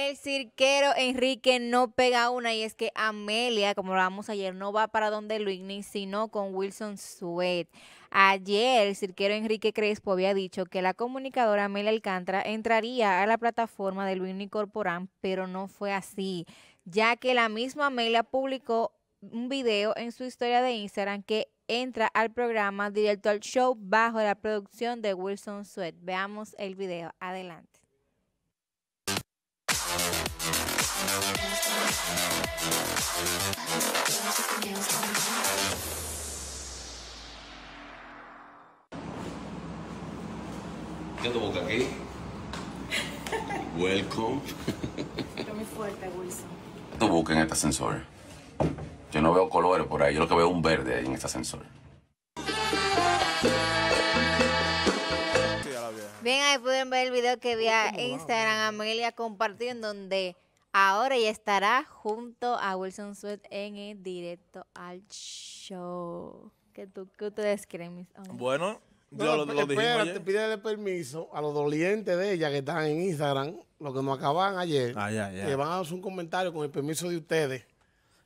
El cirquero Enrique no pega una y es que Amelia, como vamos ayer, no va para donde Luigny, sino con Wilson Sweat. Ayer el cirquero Enrique Crespo había dicho que la comunicadora Amelia Alcántara entraría a la plataforma de Luigny Corporán, pero no fue así, ya que la misma Amelia publicó un video en su historia de Instagram que entra al programa directo al show bajo la producción de Wilson Sweat. Veamos el video. Adelante. ¿Qué tu boca aquí? Welcome. Está muy fuerte, Wilson. ¿Qué tu busca en este ascensor? Yo no veo colores por ahí, yo lo que veo es un verde ahí en este ascensor. Bien, ahí pueden ver el video que vi oh, a Instagram Amelia compartió en donde ahora ya estará junto a Wilson Sweat en el directo al show. ¿Qué, tú, qué ustedes creen, mis hombres? Bueno, yo no, lo, lo permiso a los dolientes de ella que están en Instagram, los que nos acaban ayer, ah, que van a hacer un comentario con el permiso de ustedes,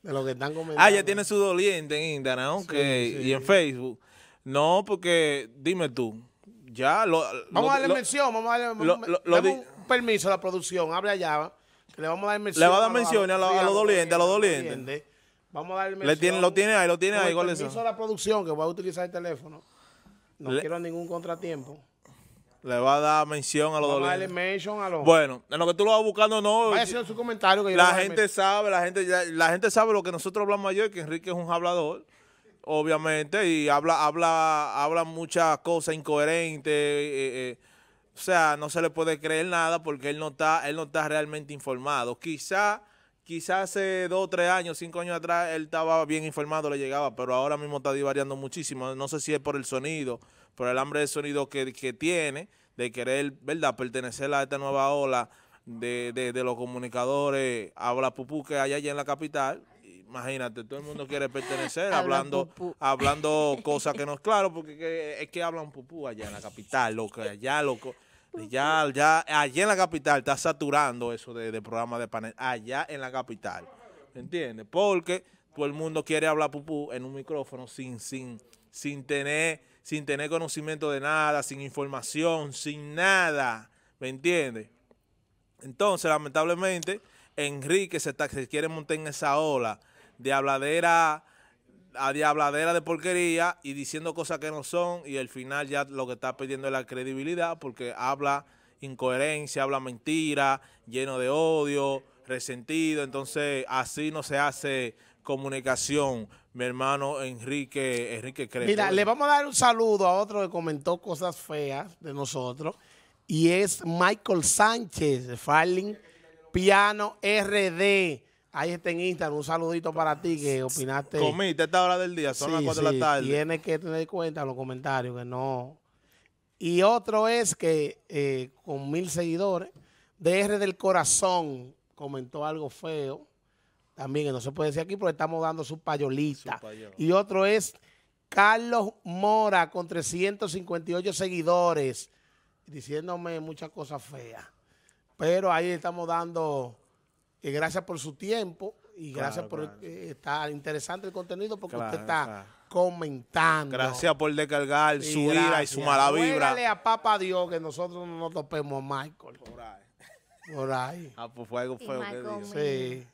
de los que están comentando. Ah, ya tiene su doliente en Instagram, ok, y en Facebook. No, porque dime tú, ya lo, Vamos a darle mención, vamos a darle un permiso a la producción, abre allá. le vamos a dar mención. Le va a dar mención a, los dolientes, a los dolientes. Vamos a darle mención. Le tiene, lo tiene ahí, lo tiene ahí, Con permiso a la producción que va a utilizar el teléfono. No quiero ningún contratiempo. Le va a dar mención a los vamos dolientes. A darle mention a los... Bueno, en lo que tú lo vas buscando, no. la gente sabe, la gente, la gente sabe lo que nosotros hablamos ayer, que Enrique es un hablador. Obviamente, y habla, habla, habla muchas cosas incoherentes. Eh, eh, o sea, no se le puede creer nada porque él no está, él no está realmente informado. Quizá, hace dos, tres años, cinco años atrás, él estaba bien informado, le llegaba, pero ahora mismo está divariando muchísimo. No sé si es por el sonido, por el hambre de sonido que, tiene, de querer, ¿verdad?, pertenecer a esta nueva ola de, de, de los comunicadores, habla pupú que hay allá en la capital, imagínate, todo el mundo quiere pertenecer hablando, hablando cosas que no es claro, porque es que hablan pupú allá en la capital, loco, allá, loco. en la capital está saturando eso de, programa de panel, allá en la capital, ¿me ¿entiendes? Porque todo el mundo quiere hablar pupú en un micrófono sin, sin, sin tener, sin tener conocimiento de nada, sin información, sin nada, ¿me entiendes? Entonces, lamentablemente, Enrique está, se quiere montar en esa ola de habladera a diabladera de porquería y diciendo cosas que no son y al final ya lo que está perdiendo es la credibilidad porque habla incoherencia, habla mentira, lleno de odio, resentido, entonces así no se hace comunicación, mi hermano Enrique, Enrique Crespo. Mira, le vamos a dar un saludo a otro que comentó cosas feas de nosotros y es Michael Sánchez, Farling Piano RD. Ahí está en Instagram, un saludito para ti que opinaste. Comiste esta hora del día, son las 4 de la tarde. Tienes que tener cuenta los comentarios que no. Y otro es que eh, con mil seguidores, DR del Corazón comentó algo feo. También que no se puede decir aquí, porque estamos dando su payolita. Y otro es Carlos Mora con 358 seguidores, diciéndome muchas cosas feas. Pero ahí estamos dando que gracias por su tiempo y gracias por eh, estar interesante el contenido porque usted está comentando. Gracias por descargar su ira y su mala vibra. Dale a papá Dios que nosotros no nos topemos Michael. Por ahí. Ah, pues fue algo feo que dijo. Sí.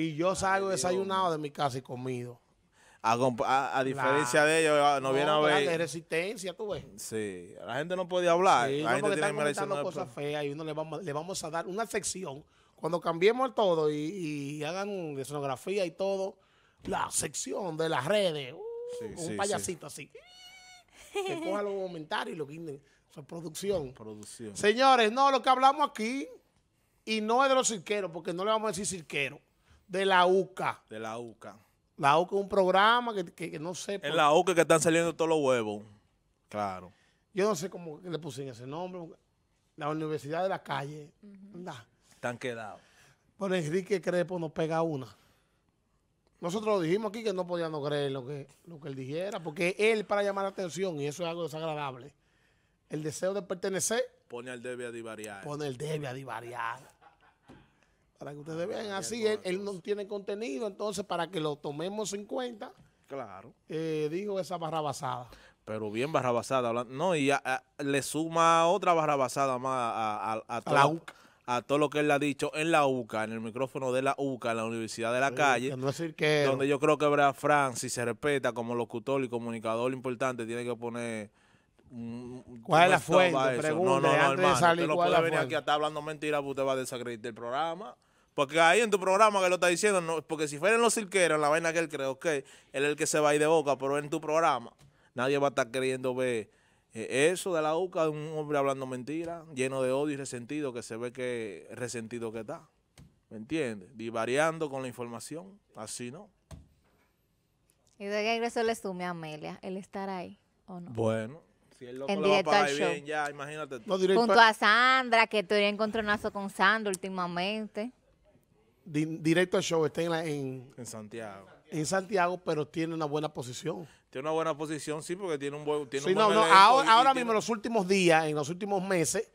Y yo salgo desayunado de mi casa y comido. A, diferencia de ellos, no, viene a ver. resistencia, tú ves. Sí, la gente no podía hablar. Sí, la gente cosas feas y uno le vamos, le vamos a dar una sección cuando cambiemos todo y, hagan escenografía y todo, la sección de las redes, uh, un payasito así, que coja los comentarios y lo que O sea, producción. producción. Señores, no, lo que hablamos aquí, y no es de los cirqueros, porque no le vamos a decir cirquero, de la UCA. De la UCA. La UCA es un programa que, no sé. Es la UCA que están saliendo todos los huevos. Claro. Yo no sé cómo le pusieron ese nombre. La Universidad de la Calle. Uh están quedados. por Enrique Crepo nos pega una. Nosotros dijimos aquí que no podíamos creer lo que, lo que él dijera, porque él para llamar la atención, y eso es algo desagradable, el deseo de pertenecer... Pone al debe a divariar. Pone el debe a divariar. Para que ustedes vean así, él, no tiene contenido, entonces para que lo tomemos en cuenta... Claro. Eh, dijo esa barra basada, Pero bien barrabasada. No, y le suma otra barra basada más a, a, a, a todo lo que él ha dicho en la UCA, en el micrófono de la UCA, en la Universidad de la Calle, donde yo creo que habrá Fran, si se respeta como locutor y comunicador importante, tiene que poner... ¿Cuál es la fuente? no, no, no, hermano, usted no puede venir aquí a estar hablando mentiras, usted va a desacreditar el programa. Porque ahí en tu programa que lo está diciendo, no, porque si fueran los cirqueros, la vaina que él cree, ok, él es el que se va a ir de boca, pero en tu programa nadie va a estar queriendo ver eh, eso de la UCA de un hombre hablando mentira, lleno de odio y resentido, que se ve que resentido que está. ¿Me entiendes? Divariando con la información, así no. ¿Y de qué ingreso le sume a Amelia el estar ahí o no? Bueno, si el loco lo va a pagar bien, ya, imagínate. Junto a Sandra, que tuve encontronazo con Sandra últimamente. directo al show, está en Santiago. En Santiago, pero tiene una buena posición. Tiene una buena posición, sí, porque tiene un buen. Tiene un ahora, ahora mismo, en los últimos días, en los últimos meses,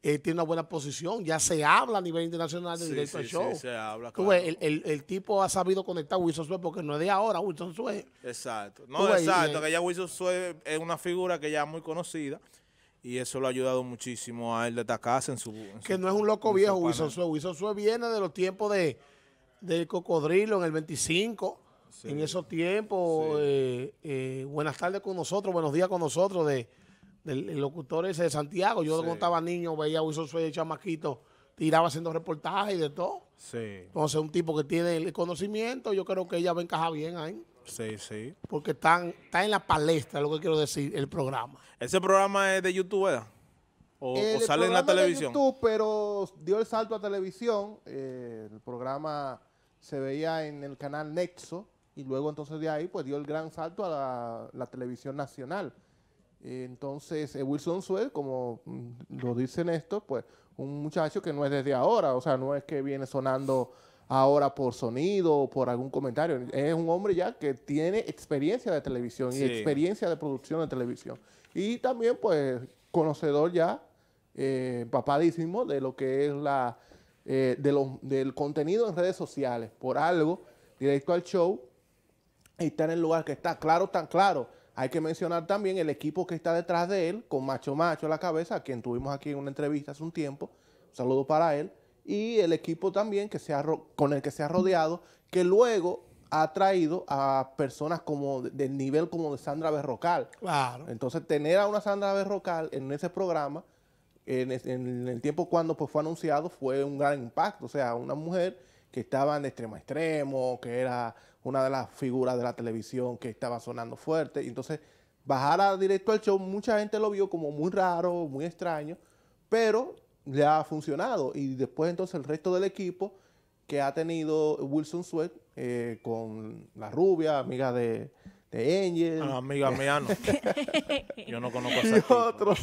eh, tiene una buena posición. Ya se habla a nivel internacional de directo sí, show. Sí, se habla. el, tipo ha sabido conectar a Wilson Sue porque no es de ahora Wilson Sue. Exacto. No, exacto. que ya Wilson Sue es una figura que ya es muy conocida. Y eso lo ha ayudado muchísimo a él de destacarse en su. que no es un loco viejo Wilson Sue. Wilson Sue viene de los tiempos de, del cocodrilo en el 25 en esos tiempos. Eh, eh, buenas tardes con nosotros, buenos días con nosotros, de, del locutor ese de Santiago. Yo cuando estaba niño veía a Wilson Suárez, chamaquito, tiraba haciendo reportajes y de todo. Entonces, un tipo que tiene el conocimiento, yo creo que ella va a bien ahí. Sí, sí. Porque está en la palestra, lo que quiero decir, el programa. ¿Ese programa es de YouTube, ¿verdad? O, sale en la televisión. De YouTube, pero dio el salto a televisión. Eh, el programa se veía en el canal Nexo y luego entonces de ahí pues dio el gran salto a la, televisión nacional. Entonces, eh, Wilson Sued, como mm, lo dicen estos, pues un muchacho que no es desde ahora, o sea, no es que viene sonando ahora por sonido o por algún comentario, es un hombre ya que tiene experiencia de televisión y experiencia de producción de televisión. Y también, pues, conocedor ya, eh, papadísimo, de lo que es la, eh, de del contenido en redes sociales, por algo, directo al show, está en el lugar que está. Claro, tan claro. Hay que mencionar también el equipo que está detrás de él, con Macho Macho a la cabeza, a quien tuvimos aquí en una entrevista hace un tiempo. Un saludo para él. Y el equipo también que se con el que se ha rodeado, que luego ha traído a personas como del nivel como de Sandra Berrocal. Claro. Entonces, tener a una Sandra Berrocal en ese programa, en, en el tiempo cuando pues, fue anunciado, fue un gran impacto. O sea, una mujer que estaban de extremo a extremo, que era una de las figuras de la televisión que estaba sonando fuerte. Y entonces, a directo al show, mucha gente lo vio como muy raro, muy extraño, pero le ha funcionado. Y después entonces el resto del equipo que ha tenido Wilson Sweat eh, con la rubia, amiga de, de Angel. Ah, amiga mía, no. Yo no conozco a esa Y otros,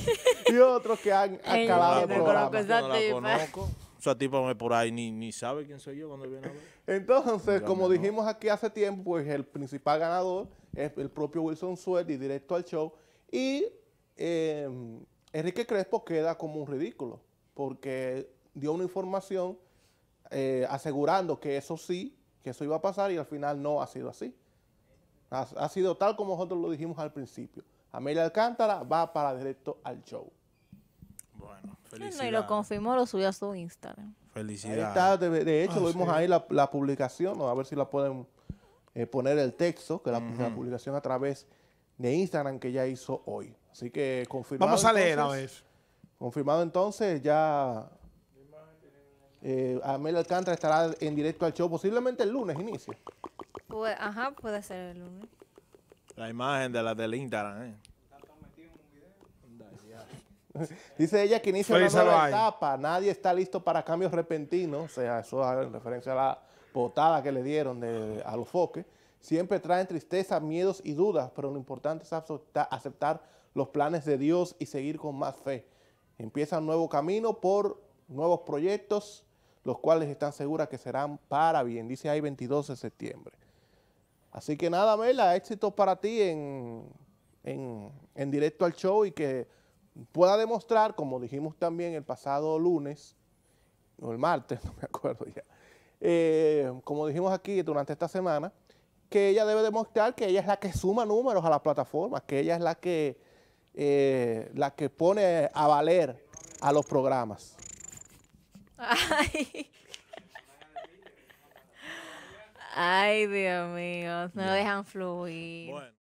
y otros que han, acabado calado no, no, no ti para me por ahí ni, sabe quién soy yo cuando viene a ver. Entonces, como dijimos aquí hace tiempo, pues el principal ganador es el propio Wilson y directo al show. Y em, Enrique Crespo queda como un ridículo, porque dio una información eh, asegurando que eso sí, que eso iba a pasar y al final no ha sido así. Ha, ha sido tal como nosotros lo dijimos al principio. Amelia Alcántara va para directo al show y lo confirmó, lo subió a su Instagram. Felicidades. de, hecho, ah, lo vimos ahí la, publicación, a ver si la pueden eh, poner el texto, que la, publicación a través de Instagram que ya hizo hoy. Así que confirmamos Vamos a leer a ver. Confirmado entonces, ya eh, Amel Alcántara estará en directo al show, posiblemente el lunes inicio. Pues, ajá, puede ser el lunes. La imagen de la del Instagram, ¿eh? Dice ella que inicia una nueva etapa. Nadie está listo para cambios repentinos. O sea, eso es en referencia a la potada que le dieron de, a los foques. Siempre traen tristeza, miedos y dudas, pero lo importante es aceptar, los planes de Dios y seguir con más fe. Empieza un nuevo camino por nuevos proyectos, los cuales están seguras que serán para bien. Dice ahí 22 de septiembre. Así que nada, Mela, éxito para ti en, en, en directo al show y que pueda demostrar, como dijimos también el pasado lunes, o el martes, no me acuerdo ya, eh, como dijimos aquí durante esta semana, que ella debe demostrar que ella es la que suma números a la plataforma, que ella es la que, eh, la que pone a valer a los programas. Ay. Dios mío, no dejan fluir.